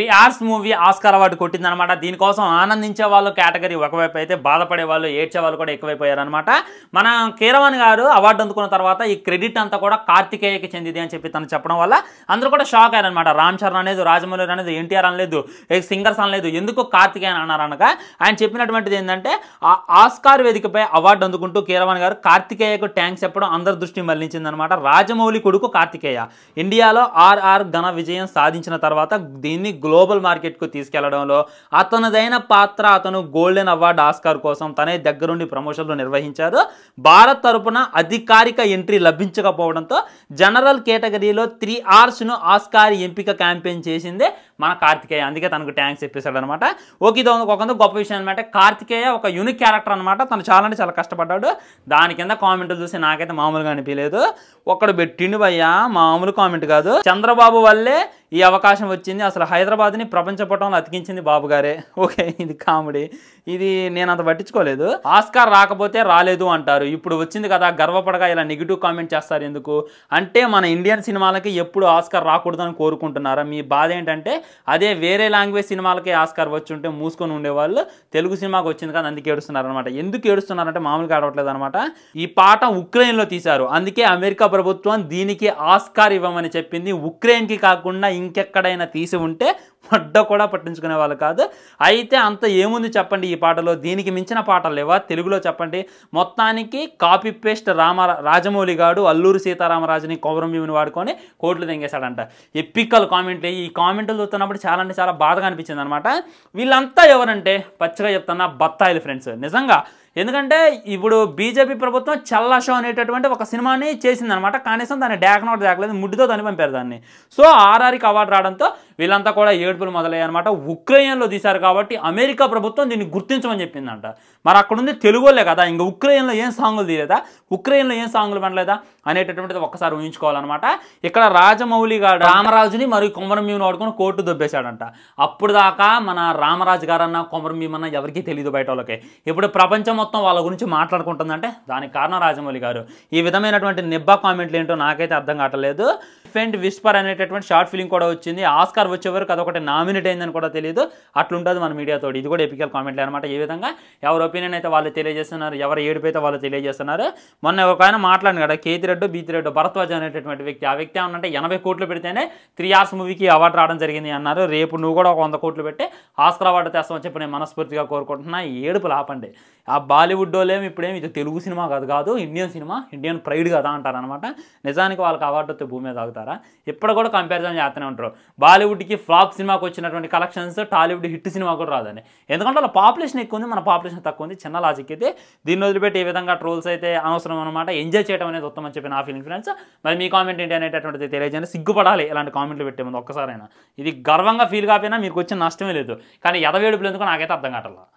three movie Oscar award కొట్టిందనమాట దీనికోసం ఆనందించే వాళ్ళు కేటగిరీ ఒకవైపు అయితే బాధపడే వాళ్ళు ఏడ్చే వాళ్ళు కూడా ఎక్కువైపోయారనమాట మన కీరవాణి గారు అవార్డు అందుకున్న తర్వాత ఈ క్రెడిట్ అంతా కూడా కార్తికేయకి చెందింది అని చెప్పి తను చెప్పడం వల్ల అందరూ కూడా షాక్ అయ్యారనమాట రామ్ చరణ్ అనేది రాజమౌళి అనేది ఎన్టీఆర్ అనలేదు సింగర్స్ అనలేదు ఎందుకు కార్తికేయ అన్నారు అన్నారనగా ఆయన చెప్పినటువంటిది ఏంటంటే ఆ ఆస్కార్ వేదికపై అవార్డు అందుకుంటూ కీరవాణి గారు కార్తికేయకు థ్యాంక్స్ చెప్పడం అందరి దృష్టి మళ్లించిందనమాట రాజమౌళి కొడుకు కార్తికేయ ఇండియాలో ఆర్ఆర్ ఘన విజయం సాధించిన తర్వాత దీన్ని గ్లోబల్ మార్కెట్కు తీసుకెళ్లడంలో అతనిదైన పాత్ర అతను గోల్డెన్ అవార్డ్ ఆస్కార్ కోసం తనే దగ్గరుండి ప్రమోషన్లు నిర్వహించారు భారత్ తరపున అధికారిక ఎంట్రీ లభించకపోవడంతో జనరల్ కేటగిరీలో త్రీ ఆర్స్ను ఆస్కార్ ఎంపిక క్యాంపెయిన్ చేసిందే మన కార్తికేయ అందుకే తనకు ట్యాంక్స్ చెప్పేశాడు అనమాట ఓకే ఇది ఒక గొప్ప విషయం అనమాట కార్తికేయ ఒక యూనిక్ క్యారెక్టర్ అనమాట తను చాలా అంటే చాలా కష్టపడ్డాడు దాని కింద కామెంట్లు చూసి నాకైతే మామూలుగా అనిపించలేదు ఒకడు పెట్టిండు భయ్యా మామూలు కామెంట్ కాదు చంద్రబాబు వల్లే ఈ అవకాశం వచ్చింది అసలు హైదరాబాద్ని ప్రపంచ పటంలో అతికించింది బాబు గారే ఓకే ఇది కామెడీ ఇది నేను అంత పట్టించుకోలేదు ఆస్కార్ రాకపోతే రాలేదు అంటారు ఇప్పుడు వచ్చింది కదా గర్వపడగా ఇలా నెగిటివ్ కామెంట్ చేస్తారు ఎందుకు అంటే మన ఇండియన్ సినిమాలకి ఎప్పుడు ఆస్కార్ రాకూడదని కోరుకుంటున్నారా మీ బాధ ఏంటంటే అదే వేరే లాంగ్వేజ్ సినిమాలకి ఆస్కార్ వచ్చి ఉంటే మూసుకొని ఉండేవాళ్ళు తెలుగు సినిమాకి వచ్చింది కదా అందుకే ఏడుస్తున్నారు అనమాట ఎందుకు ఏడుస్తున్నారంటే మామూలుగా ఆడవట్లేదు అనమాట ఈ పాట ఉక్రెయిన్లో తీశారు అందుకే అమెరికా ప్రభుత్వం దీనికి ఆస్కార్ ఇవ్వమని చెప్పింది ఉక్రెయిన్కి కాకుండా ఇంకెక్కడైనా తీసి ఉంటే పడ్డ కూడా పట్టించుకునే వాళ్ళు కాదు అయితే అంత ఏముంది చెప్పండి ఈ పాటలో దీనికి మించిన పాటలు లేవా తెలుగులో చెప్పండి మొత్తానికి కాపీ పేస్ట్ రామ రాజమౌళి గాడు అల్లూరు సీతారామరాజుని కౌరం భీమిని వాడుకొని కోట్లు తెంగేశాడంట ఎప్పికల్ కామెంట్లు ఈ కామెంట్లు చూస్తున్నప్పుడు చాలా అంటే చాలా బాధగా అనిపించింది అనమాట వీళ్ళంతా ఎవరంటే పచ్చగా చెప్తున్నా బత్తాయిలు ఫ్రెండ్స్ నిజంగా ఎందుకంటే ఇప్పుడు బీజేపీ ప్రభుత్వం చల్లా షో అనేటటువంటి ఒక సినిమాని చేసిందనమాట కనీసం దాన్ని డ్యాక్ నోట్ దాకలేదు ముడ్డుతో దాన్ని పంపారు దాన్ని సో ఆర్ఆర్కి అవార్డు రావడంతో వీళ్ళంతా కూడా ఏడుపులు మొదలయ్యాయి అనమాట ఉక్రెయిన్లో తీశారు కాబట్టి అమెరికా ప్రభుత్వం దీన్ని గుర్తించమని చెప్పిందంట మరి అక్కడ ఉంది తెలుగులే కదా ఇంకా ఉక్రెయిన్లో ఏం సాంగులు తీయలేదా ఉక్రెయిన్లో ఏం సాంగులు పడలేదా అనేటటువంటిది ఒక్కసారి ఊహించుకోవాలన్నమాట ఇక్కడ రాజమౌళి గారు రామరాజుని మరియు కొమరమీమిని వాడుకొని కోర్టు దొబ్బేశాడంట అప్పుడు దాకా మన రామరాజు గారన్న కొమరమీమన్న ఎవరికీ తెలియదు బయట వాళ్ళకి ఇప్పుడు ప్రపంచం మొత్తం వాళ్ళ గురించి మాట్లాడుకుంటుందంటే దానికి కారణం రాజమౌళి గారు ఈ విధమైనటువంటి నిబ్బా కామెంట్లు ఏంటో నాకైతే అర్థం కావట్లేదు ఎలిఫెంట్ విస్పర్ అనేటటువంటి షార్ట్ ఫిలిం కూడా వచ్చింది ఆస్కార్ వచ్చే అదొకటి నామినేట్ అయిందని కూడా తెలియదు అట్లుంటుంది మన మీడియాతో ఇది కూడా ఎపికల్ కామెంట్ అనమాట ఏ విధంగా ఎవరి ఒపీనియన్ అయితే వాళ్ళు తెలియజేస్తున్నారు ఎవరు ఏడిపోయితే వాళ్ళు తెలియజేస్తున్నారు మొన్న ఒక ఆయన మాట్లాడిన కదా కేతి రెడ్డు బీతి రెడ్డు భరద్వాజ్ అనేటటువంటి వ్యక్తి ఆ వ్యక్తి ఏమన్నంటే ఎనభై కోట్లు పెడితేనే త్రీ ఆర్స్ మూవీకి అవార్డు రావడం జరిగింది అన్నారు రేపు నువ్వు కూడా ఒక వంద కోట్లు పెట్టి ఆస్కార్ అవార్డు తెస్తామని చెప్పి నేను మనస్ఫూర్తిగా కోరుకుంటున్నా ఏడుపు లాపండి ఆ బాలీవుడ్ వాళ్ళేమి ఇప్పుడేమి ఇది తెలుగు సినిమా కాదు కాదు ఇండియన్ సినిమా ఇండియన్ ప్రైడ్ కదా అంటారనమాట నిజానికి వాళ్ళకి అవార్డుతో భూమి మీద తాగుతారు చూసారా ఇప్పుడు కూడా కంపారిజన్ చేస్తూనే ఉంటారు బాలీవుడ్కి ఫ్లాప్ సినిమాకి వచ్చినటువంటి కలెక్షన్స్ టాలీవుడ్ హిట్ సినిమా కూడా రాదండి ఎందుకంటే వాళ్ళ పాపులేషన్ ఎక్కువ ఉంది మన పాపులేషన్ తక్కువ ఉంది చిన్న లాజిక్ అయితే దీన్ని వదిలిపెట్టి ఏ విధంగా ట్రోల్స్ అయితే అవసరం అనమాట ఎంజాయ్ చేయడం అనేది ఉత్తమం చెప్పి నా ఫీలింగ్ ఫ్రెండ్స్ మరి మీ కామెంట్ ఏంటి అనేటటువంటిది తెలియజేయండి సిగ్గుపడాలి ఇలాంటి కామెంట్లు పెట్టే ముందు ఒక్కసారైనా ఇది గర్వంగా ఫీల్ కాకపోయినా మీకు వచ్చిన నష్టమే లేదు కానీ ఎదవేడుపులు ఎందుకు నాకైతే అర్థం కావట్లేదు